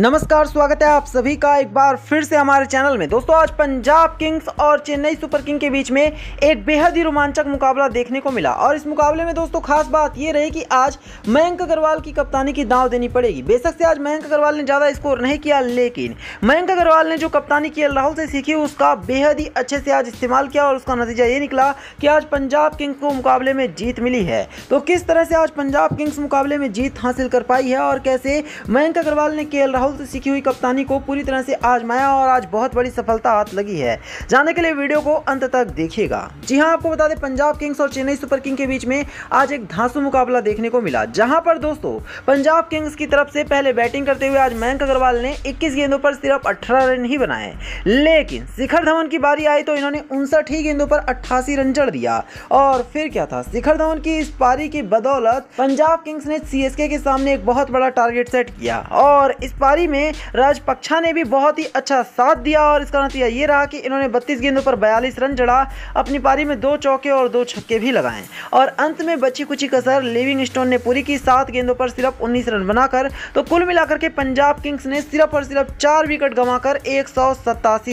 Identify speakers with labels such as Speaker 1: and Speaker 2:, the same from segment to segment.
Speaker 1: नमस्कार स्वागत है आप सभी का एक बार फिर से हमारे चैनल में दोस्तों आज पंजाब किंग्स और चेन्नई सुपर किंग के बीच में एक बेहद ही रोमांचक मुकाबला देखने को मिला और इस मुकाबले में दोस्तों खास बात यह रही कि आज मयंक अग्रवाल की कप्तानी की दाव देनी पड़ेगी बेशक से आज मयंक अग्रवाल ने ज़्यादा स्कोर नहीं किया लेकिन मयंक अग्रवाल ने जो कप्तानी की राहुल से सीखी उसका बेहद ही अच्छे से आज इस्तेमाल किया और उसका नतीजा ये निकला कि आज पंजाब किंग्स को मुकाबले में जीत मिली है तो किस तरह से आज पंजाब किंग्स मुकाबले में जीत हासिल कर पाई है और कैसे मयंक अग्रवाल ने के राहुल राहुल से सीखी हुई कप्तानी को पूरी तरह से आजमाया और आज बहुत बड़ी सफलता हाथ लगी है जाने के लिए वीडियो को अंत तक देखिएगा जी हाँ आपको बता दें पंजाब किंग्स और चेन्नई सुपर किंग के बीच में आज एक धांसू मुकाबला देखने को मिला जहां पर दोस्तों पंजाब किंग्स की तरफ से पहले बैटिंग करते हुए आज मयंक अग्रवाल ने इक्कीस गेंदों पर सिर्फ अठारह रन ही बनाए लेकिन शिखर धवन की बारी आई तो इन्होंने उनसठ ही गेंदों पर अट्ठासी रन चढ़ दिया और फिर क्या था शिखर धवन की इस पारी की बदौलत पंजाब किंग्स ने सीएसके के सामने एक बहुत बड़ा टारगेट सेट किया और इस पारी में राजपक्षा ने भी बहुत ही अच्छा साथ दिया और इसका नतीजा ये रहा कि इन्होंने बत्तीस गेंदों पर बयालीस रन जड़ा अपनी पारी में दो चौके और दो छक्के भी लगाए और अंत में बची कुची कसर लिविंग स्टोन ने पूरी की सात गेंदों पर सिर्फ उन्नीस रन बनाकर तो कुल मिलाकर के पंजाब किंग्स ने सिर्फ और सिर्फ चार विकेट गंवाकर एक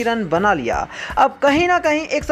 Speaker 1: रन बना लिया अब कहीं ना कहीं एक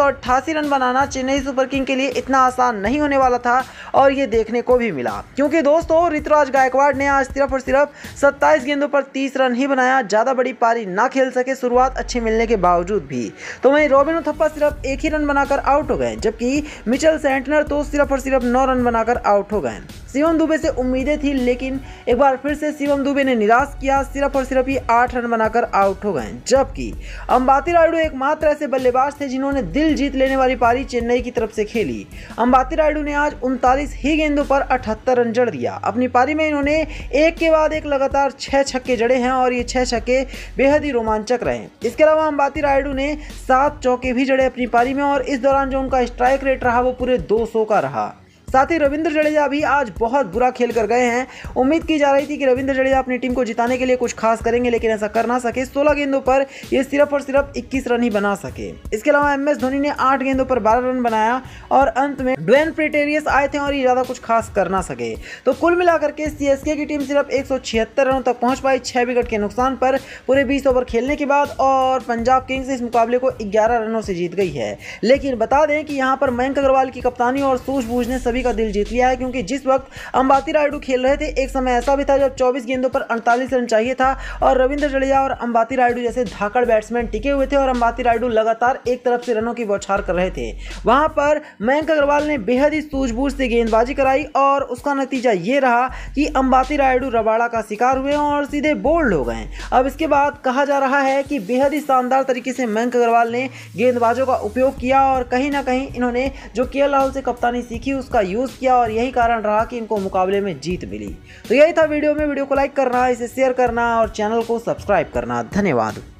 Speaker 1: रन बनाना चेन्नई सुपर किंग के लिए इतना आसान नहीं होने वाला था और ये देखने को भी मिला क्योंकि दोस्तों ऋतुराज गायकवाड़ ने आज सिर्फ और सिर्फ 27 गेंदों पर तीस रन ही बनाया ज़्यादा बड़ी पारी ना खेल सके शुरुआत अच्छी मिलने के बावजूद भी तो वहीं रॉबिन उथप्पा सिर्फ एक ही रन बनाकर आउट हो गए जबकि मिचल सेंटनर तो सिर्फ और सिर्फ नौ रन बनाकर आउट हो गए शिवम दुबे से उम्मीदें थी लेकिन एक बार फिर से शिवम दुबे ने निराश किया सिर्फ और सिर्फ ही आठ रन बनाकर आउट हो गए जबकि अंबाती रायडू एकमात्र ऐसे बल्लेबाज थे जिन्होंने दिल जीत लेने वाली पारी चेन्नई की तरफ से खेली अंबाती रायडू ने आज उनतालीस ही गेंदों पर अठहत्तर रन जड़ दिया अपनी पारी में इन्होंने एक के बाद एक लगातार छः छक्के जड़े हैं और ये छः छक्के बेहद ही रोमांचक रहे इसके अलावा अंबाती रायडू ने सात चौके भी जड़े अपनी पारी में और इस दौरान जो उनका स्ट्राइक रेट रहा वो पूरे दो का रहा साथ ही रविंद्र जडेजा भी आज बहुत बुरा खेल कर गए हैं उम्मीद की जा रही थी कि रविंद्र जडेजा अपनी टीम को जिताने के लिए कुछ खास करेंगे लेकिन ऐसा कर ना सके 16 गेंदों पर ये सिर्फ और सिर्फ 21 रन ही बना सके इसके अलावा एम एस धोनी ने 8 गेंदों पर 12 रन बनाया और अंत में ड्वेन प्रिटेरियस आए थे और ये ज़्यादा कुछ खास कर ना सके तो कुल मिलाकर के सी की टीम सिर्फ एक रनों तक पहुँच पाई छः विकेट के नुकसान पर पूरे बीस ओवर खेलने के बाद और पंजाब किंग्स इस मुकाबले को ग्यारह रनों से जीत गई है लेकिन बता दें कि यहाँ पर मयंक अग्रवाल की कप्तानी और सूझबूझ ने सभी सभी का दिल जीत लिया है क्योंकि जिस वक्त अंबाती रायडू खेल रहे थे एक समय ऐसा भी था जब चौबीस गेंदों पर अड़तालीस रन चाहिए था और रविंद्र जडेजा और अंबाती रायडू जैसे धाकड़ बैट्समैन टिके हुए थे और अंबाती रायडू लगातार एक तरफ से रनों की बौछार कर रहे थे वहां पर मयंक अग्रवाल ने बेहद ही सूझबूझ से गेंदबाजी कराई और उसका नतीजा ये रहा कि अंबाती रायडू रबाड़ा का शिकार हुए और सीधे बोल्ड हो गए अब इसके बाद कहा जा रहा है कि बेहद ही शानदार तरीके से मयंक अग्रवाल ने गेंदबाजों का उपयोग किया और कहीं ना कहीं इन्होंने जो के राहुल से कप्तानी सीखी उसका यूज़ किया और यही कारण रहा कि इनको मुकाबले में जीत मिली तो यही था वीडियो में वीडियो को लाइक करना इसे शेयर करना और चैनल को सब्सक्राइब करना धन्यवाद